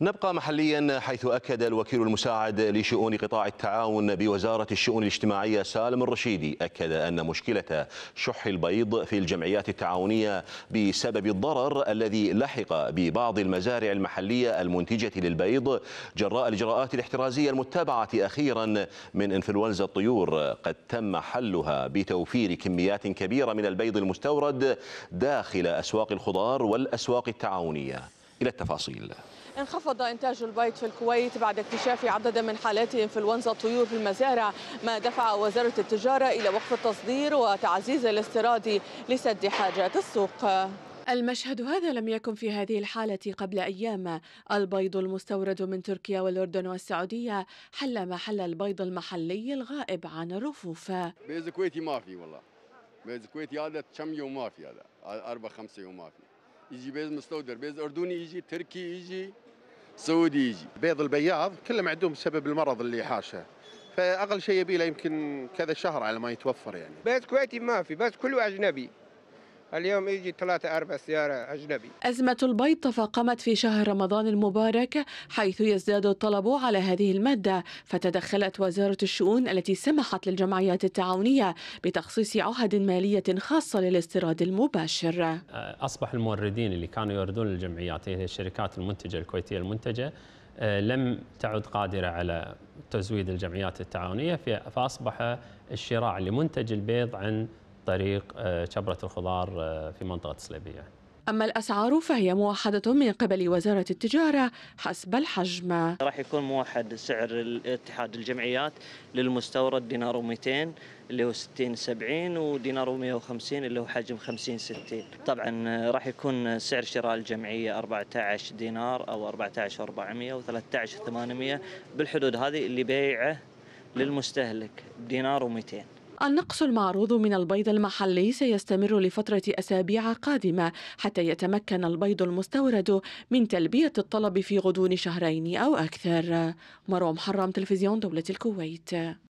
نبقى محليا حيث اكد الوكيل المساعد لشؤون قطاع التعاون بوزاره الشؤون الاجتماعيه سالم الرشيدي اكد ان مشكله شح البيض في الجمعيات التعاونيه بسبب الضرر الذي لحق ببعض المزارع المحليه المنتجه للبيض جراء الاجراءات الاحترازيه المتبعه اخيرا من انفلونزا الطيور قد تم حلها بتوفير كميات كبيره من البيض المستورد داخل اسواق الخضار والاسواق التعاونيه إلى التفاصيل انخفض إنتاج البيض في الكويت بعد اكتشاف عدد من حالات إنفلونزا الطيور في المزارع ما دفع وزارة التجارة إلى وقف التصدير وتعزيز الاستيراد لسد حاجات السوق المشهد هذا لم يكن في هذه الحالة قبل أيام البيض المستورد من تركيا والأردن والسعودية حل محل البيض المحلي الغائب عن الرفوف بيز كويتي ما في والله بيز كويتي هذا كم يوم ما في هذا أربع خمسة يوم ما في يجي بيض مستودر بيض اردني يجي تركي يجي سعودي يجي بيض البياض كله معدوم بسبب المرض اللي حاشه فاقل شيء يبي له يمكن كذا شهر على ما يتوفر يعني بيض كويتي ما في بس كله اجنبي اليوم يجي ثلاثة أربع سيارة أجنبي أزمة البيض تفاقمت في شهر رمضان المبارك حيث يزداد الطلب على هذه المادة فتدخلت وزارة الشؤون التي سمحت للجمعيات التعاونية بتخصيص عهد مالية خاصة للاستيراد المباشر أه، أصبح الموردين اللي كانوا يوردون للجمعيات هي الشركات المنتجة الكويتية المنتجة أه، لم تعد قادرة على تزويد الجمعيات التعاونية فأصبح الشراء لمنتج البيض عن طريق آه، شبرة الخضار آه، في منطقة سليبية أما الأسعار فهي موحدة من قبل وزارة التجارة حسب الحجم راح يكون موحد سعر الاتحاد الجمعيات للمستورد دينار و200 اللي هو 60 70 ودينار و150 اللي هو حجم 50 60 طبعا آه، راح يكون سعر شراء الجمعية 14 دينار أو 14 400 و13 800 بالحدود هذه اللي بيعه للمستهلك دينار و200 النقص المعروض من البيض المحلي سيستمر لفترة أسابيع قادمة حتى يتمكن البيض المستورد من تلبية الطلب في غضون شهرين أو أكثر مروم حرام تلفزيون دولة الكويت